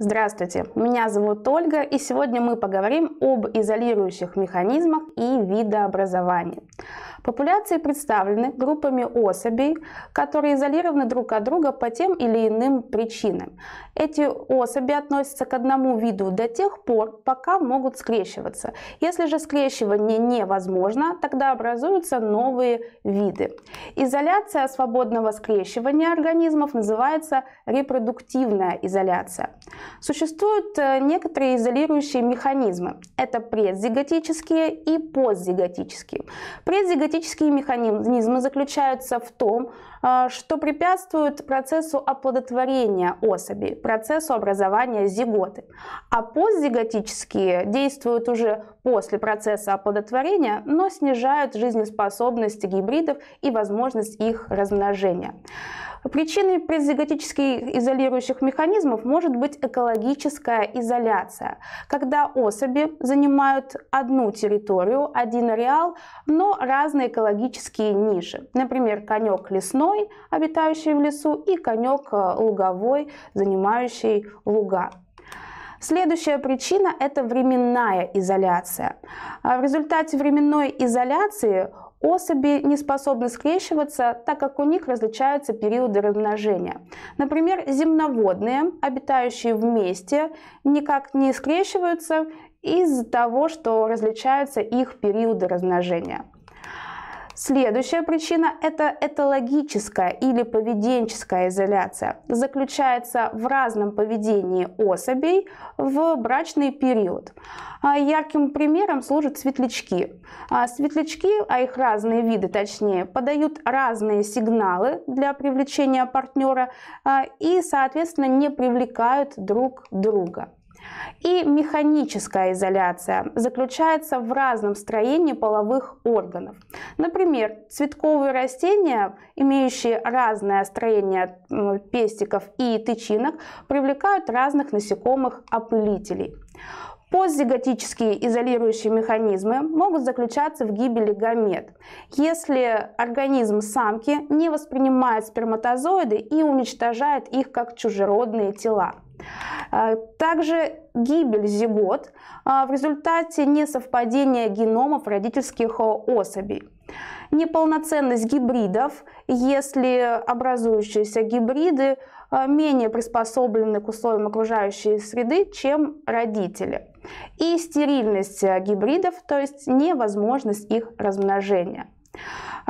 Здравствуйте, меня зовут Ольга, и сегодня мы поговорим об изолирующих механизмах и видообразовании. Популяции представлены группами особей, которые изолированы друг от друга по тем или иным причинам. Эти особи относятся к одному виду до тех пор, пока могут скрещиваться. Если же скрещивание невозможно, тогда образуются новые виды. Изоляция свободного скрещивания организмов называется репродуктивная изоляция. Существуют э, некоторые изолирующие механизмы. Это предзиготические и постзиготические. Предзиготические генетические механизмы заключаются в том, а, что препятствуют процессу оплодотворения особи, процессу образования зиготы. А постзиготические действуют уже после процесса оплодотворения, но снижают жизнеспособность гибридов и возможность их размножения. Причиной предзиготических изолирующих механизмов может быть экологическая изоляция, когда особи занимают одну территорию, один ареал, но разные экологические ниши. Например, конек лесной, обитающий в лесу, и конек э, луговой, занимающий луга. Следующая причина – это временная изоляция. А в результате временной изоляции Особи не способны скрещиваться, так как у них различаются периоды размножения. Например, земноводные, обитающие вместе, никак не скрещиваются из-за того, что различаются их периоды размножения. Следующая причина – это этологическая или поведенческая изоляция. Заключается в разном поведении особей в брачный период. А ярким примером служат светлячки. А светлячки, а их разные виды точнее, подают разные сигналы для привлечения партнера а, и, соответственно, не привлекают друг друга. И механическая изоляция заключается в разном строении половых органов. Например, цветковые растения, имеющие разное строение пестиков и тычинок, привлекают разных насекомых-опылителей. Постзиготические изолирующие механизмы могут заключаться в гибели гамет. Если организм самки не воспринимает сперматозоиды и уничтожает их как чужеродные тела. Э, также гибель зигот э, в результате несовпадения геномов родительских э, особей. Неполноценность гибридов, если образующиеся гибриды менее приспособлены к условиям окружающей среды, чем родители. И стерильность гибридов, то есть невозможность их размножения.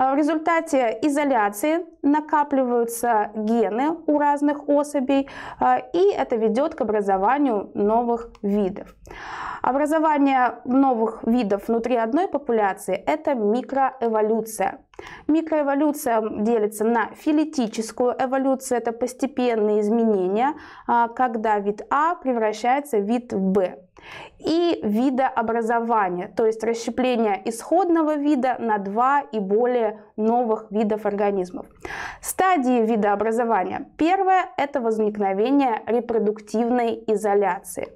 А в результате изоляции накапливаются гены у разных особей, а, и это ведет к образованию новых видов. Образование новых видов внутри одной популяции – это микроэволюция. Микроэволюция делится на филетическую эволюцию, это постепенные изменения, а, когда вид А превращается в вид Б. И видообразование, то есть расщепление исходного вида на два и более новых видов организмов. Стадии видообразования. Первое – это возникновение репродуктивной изоляции.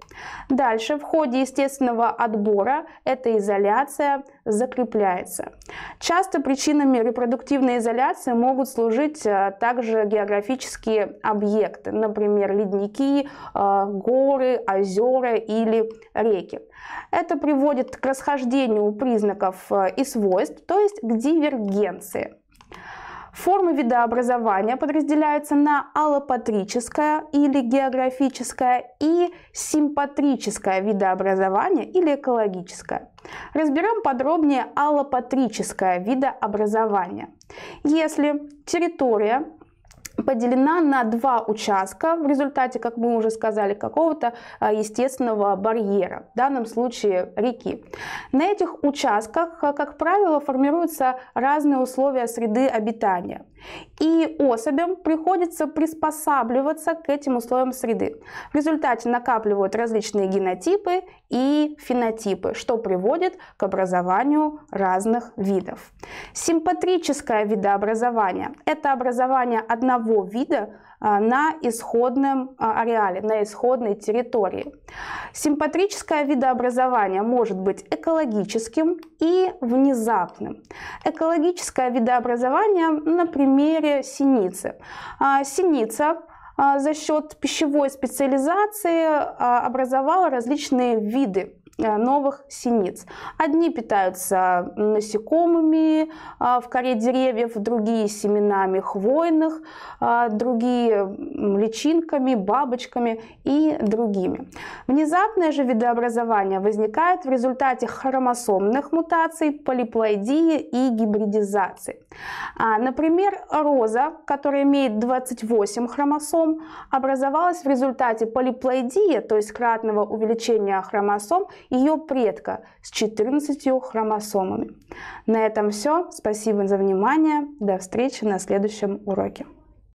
Дальше в ходе естественного отбора эта изоляция закрепляется. Часто причинами репродуктивной изоляции могут служить э, также географические объекты, например, ледники, э, горы, озера или реки. Это приводит к расхождению признаков э, и свойств, то есть к дивергенции. Формы видообразования подразделяются на аллопатрическое или географическое и симпатрическое видообразование или экологическое. Разберем подробнее аллопатрическое видообразование. Если территория поделена на два участка в результате, как мы уже сказали, какого-то а, естественного барьера, в данном случае реки. На этих участках, а, как правило, формируются разные условия среды обитания. И особям приходится приспосабливаться к этим условиям среды. В результате накапливают различные генотипы и фенотипы, что приводит к образованию разных видов. Симпатрическое видообразование – это образование одного вида а, на исходном а, ареале, на исходной территории. Симпатрическое видообразование может быть экологическим и внезапным. Экологическое видообразование на примере синицы. А, синица за счет пищевой специализации образовала различные виды Э, новых синиц. Одни питаются насекомыми а, в коре деревьев, другие семенами хвойных, а, другие личинками, бабочками и другими. Внезапное же видообразование возникает в результате хромосомных мутаций, полиплоидии и гибридизации. А, например, роза, которая имеет 28 хромосом, образовалась в результате полиплоидии, то есть кратного увеличения хромосом ее предка с 14 хромосомами. На этом все. Спасибо за внимание. До встречи на следующем уроке.